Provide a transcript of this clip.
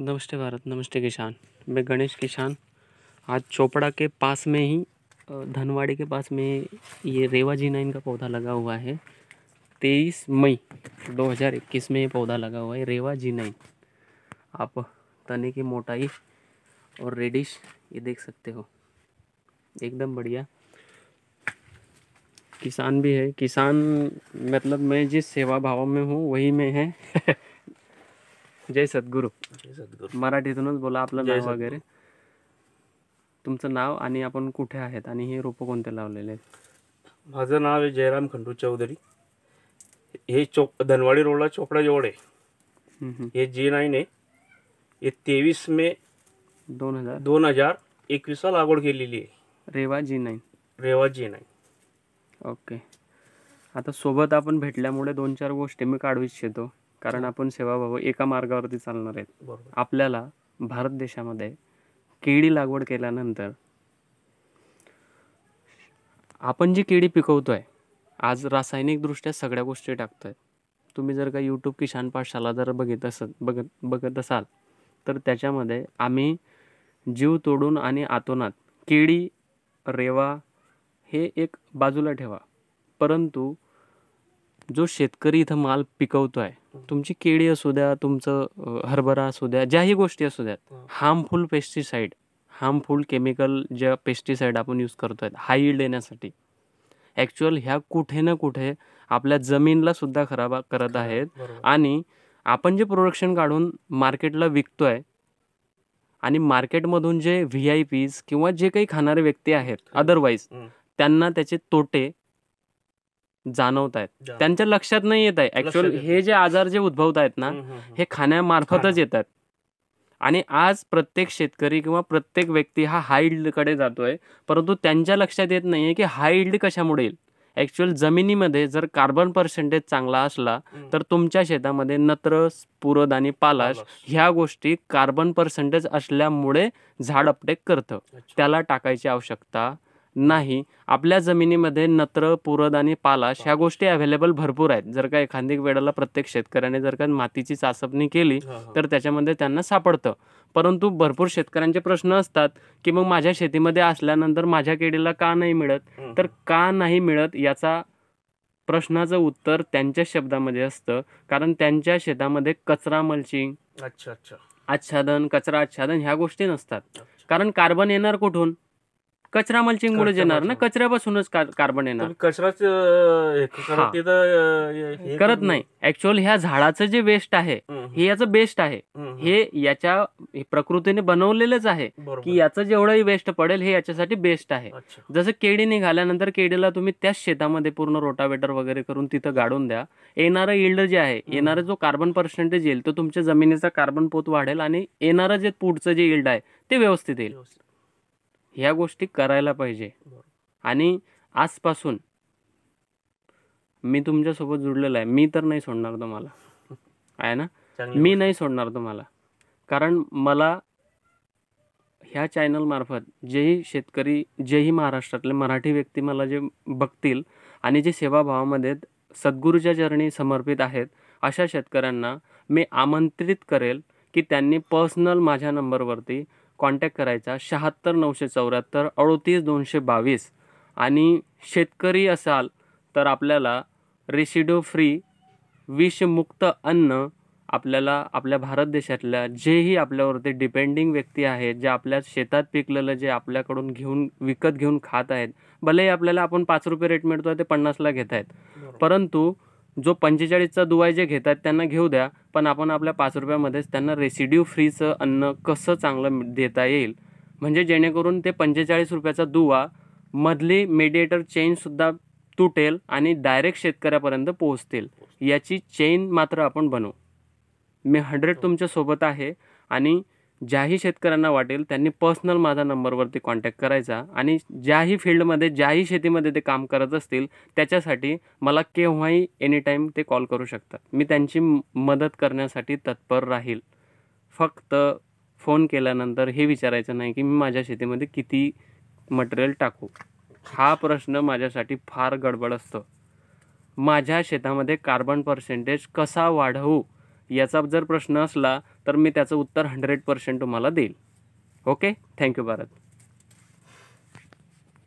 नमस्ते भारत नमस्ते किसान मैं गणेश किसान आज चोपड़ा के पास में ही धनवाड़ी के पास में ये रेवा जी नाइन का पौधा लगा हुआ है तेईस मई 2021 में ये पौधा लगा हुआ है रेवा जी नाइन आप तने की मोटाई और रेडिश ये देख सकते हो एकदम बढ़िया किसान भी है किसान मतलब मैं जिस सेवा भाव में हूँ वही में है जय सद्गुरू जय सद्गुरू मराठीतूनच बोला आपलं नाव वगैरे तुमचं नाव आणि आपण कुठे आहेत आणि हे रोप कोणते लावलेले आहेत माझं नाव आहे जयराम खंडू चौधरी हे चोप धनवाडी रोडला चोपडा जवळ आहे हे जे नाईन आहे हे तेवीस मे दोन हजार दोन हजार एकवीसला लागवड केलेली आहे रेवा जी नाईन रेवा जी नाईन ओके आता सोबत आपण भेटल्यामुळे दोन चार गोष्टी मी काढू इच्छितो कारण हो. आपण सेवाभाव एका मार्गावरती चालणार आहेत आपल्याला भारत देशामध्ये केळी लागवड केल्यानंतर आपण जी केळी पिकवतोय आज रासायनिकदृष्ट्या सगळ्या गोष्टी टाकतोय तुम्ही जर का यूट्यूब किसान पाठशाला जर बघित असत बघत बघत असाल तर त्याच्यामध्ये आम्ही जीव तोडून आणि आतोनात केळी रेवा हे एक बाजूला ठेवा परंतु जो शेतकरी इथं माल पिकवतो आहे तुमची केळी असू द्या तुमचं हरभरा असू द्या ज्याही गोष्टी असू द्या हार्मफुल पेस्टिसाइड हार्मफुल केमिकल ज्या पेस्टिसाइड आपण यूज करतोय हाय यील्ड येण्यासाठी ॲक्च्युअल ह्या कुठे ना कुठे आपल्या जमीनला सुद्धा खराब करत आहेत आणि आपण जे प्रोडक्शन काढून मार्केटला विकतोय आणि मार्केटमधून जे व्ही आय पीज किंवा जे काही खाणारे व्यक्ती आहेत अदरवाईज त्यांना त्याचे तोटे जाणवत आहेत त्यांच्या लक्षात नाही येत आहे ऍक्च्युअल हे जे आजार जे उद्भवत आहेत ना हे खाण्यामार्फतच येतात आणि आज प्रत्येक शेतकरी किंवा प्रत्येक व्यक्ती हा हाईल्ड कडे जातोय परंतु त्यांच्या लक्षात येत नाहीये की हाईल्ड कशामुळे येईल ऍक्च्युअल जमिनीमध्ये जर कार्बन पर्सेंटेज चांगला असला तर तुमच्या शेतामध्ये नत्र पुरद आणि पालाश ह्या गोष्टी कार्बन पर्सेंटेज असल्यामुळे झाड अपटेक करतं त्याला टाकायची आवश्यकता नाही आपल्या जमिनीमध्ये नत्र पुरद आणि पालाश ह्या गोष्टी अवेलेबल भरपूर आहेत जर का एखादी वेळेला प्रत्येक शेतकऱ्याने जर का मातीची चाचपणी केली तर त्याच्यामध्ये त्यांना सापडतं परंतु भरपूर शेतकऱ्यांचे प्रश्न असतात की मग माझ्या शेतीमध्ये असल्यानंतर माझ्या केडीला का नाही मिळत तर का नाही मिळत याचा प्रश्नाचं उत्तर त्यांच्या शब्दामध्ये असतं कारण त्यांच्या शेतामध्ये कचरा मल्चिंग अच्छा अच्छा आच्छादन कचरा आच्छादन ह्या गोष्टी नसतात कारण कार्बन येणार कुठून कचरा मल्चिंग मुळे येणार ना कचऱ्यापासूनच कार्बन येणार कचराच करत नाही ऍक्च्युअल ह्या झाडाचं जे वेस्ट आहे हे याचं बेस्ट आहे हे याच्या प्रकृतीने बनवलेलंच आहे की याचं जेवढंही वेस्ट पडेल हे याच्यासाठी बेस्ट आहे जसं केडी निघाल्यानंतर केडीला तुम्ही त्याच शेतामध्ये पूर्ण रोटावेटर वगैरे करून तिथं गाडून द्या येणारं इल्ड जे आहे येणारा जो कार्बन पर्सेंटेज येईल तो तुमच्या जमिनीचा कार्बन पोत वाढेल आणि येणारं जे पुढचं जे इल्ड आहे ते व्यवस्थित येईल ह्या गोष्टी करायला पाहिजे आणि आजपासून मी तुमच्यासोबत जुडलेलं आहे मी तर नाही सोडणार तुम्हाला आहे ना मी नाही सोडणार तुम्हाला कारण मला ह्या चॅनलमार्फत मार्फत जेही शेतकरी जेही महाराष्ट्रातले मराठी व्यक्ती मला जे बघतील आणि जे सेवाभावामध्ये सद्गुरूच्या चरणी समर्पित आहेत अशा शेतकऱ्यांना मी आमंत्रित करेल की त्यांनी पर्सनल माझ्या नंबरवरती कॉन्टॅक्ट करायचा शहात्तर नऊशे चौऱ्याहत्तर अडोतीस दोनशे बावीस आणि शेतकरी असाल तर आपल्याला रेशिडो फ्री विषमुक्त अन्न आपल्याला आपल्या भारत देशातल्या जेही आपल्यावरती डिपेंडिंग व्यक्ती आहेत जे आपल्या शेतात पिकलेलं जे आपल्याकडून घेऊन विकत घेऊन खात आहेत भलेही आपल्याला आपण पाच रुपये रेट मिळतो ते पन्नासला घेत आहेत परंतु जो पंचेचाळीसचा दुवा जे घेतात त्यांना घेऊ द्या पण आपण आपल्या पाच रुपयामध्येच त्यांना रेसिड्यू फ्रीचं अन्न कसं चांगलं देता येईल म्हणजे जेणेकरून ते पंचेचाळीस रुपयाचा दुवा मधली मेडिएटर चेनसुद्धा तुटेल आणि डायरेक्ट शेतकऱ्यापर्यंत पोहोचतील याची चेन मात्र आपण बनवू मी हंड्रेड हो. तुमच्यासोबत आहे आणि ज्याही शेतकऱ्यांना वाटेल त्यांनी पर्सनल माझा नंबरवरती कॉन्टॅक्ट करायचा आणि ज्याही फील्डमध्ये ज्याही शेतीमध्ये ते काम करत असतील त्याच्यासाठी मला केव्हाही एनीटाईम ते कॉल करू शकतात मी त्यांची मदत करण्यासाठी तत्पर राहील फक्त फोन केल्यानंतर हे विचारायचं नाही की मी माझ्या शेतीमध्ये किती मटेरियल टाकू हा प्रश्न माझ्यासाठी फार गडबड असतो माझ्या शेतामध्ये कार्बन पर्सेंटेज कसा वाढवू याचा जर प्रश्न असला तर मी त्याचं उत्तर हंड्रेड पर्सेंट तुम्हाला देईल ओके थँक्यू भारत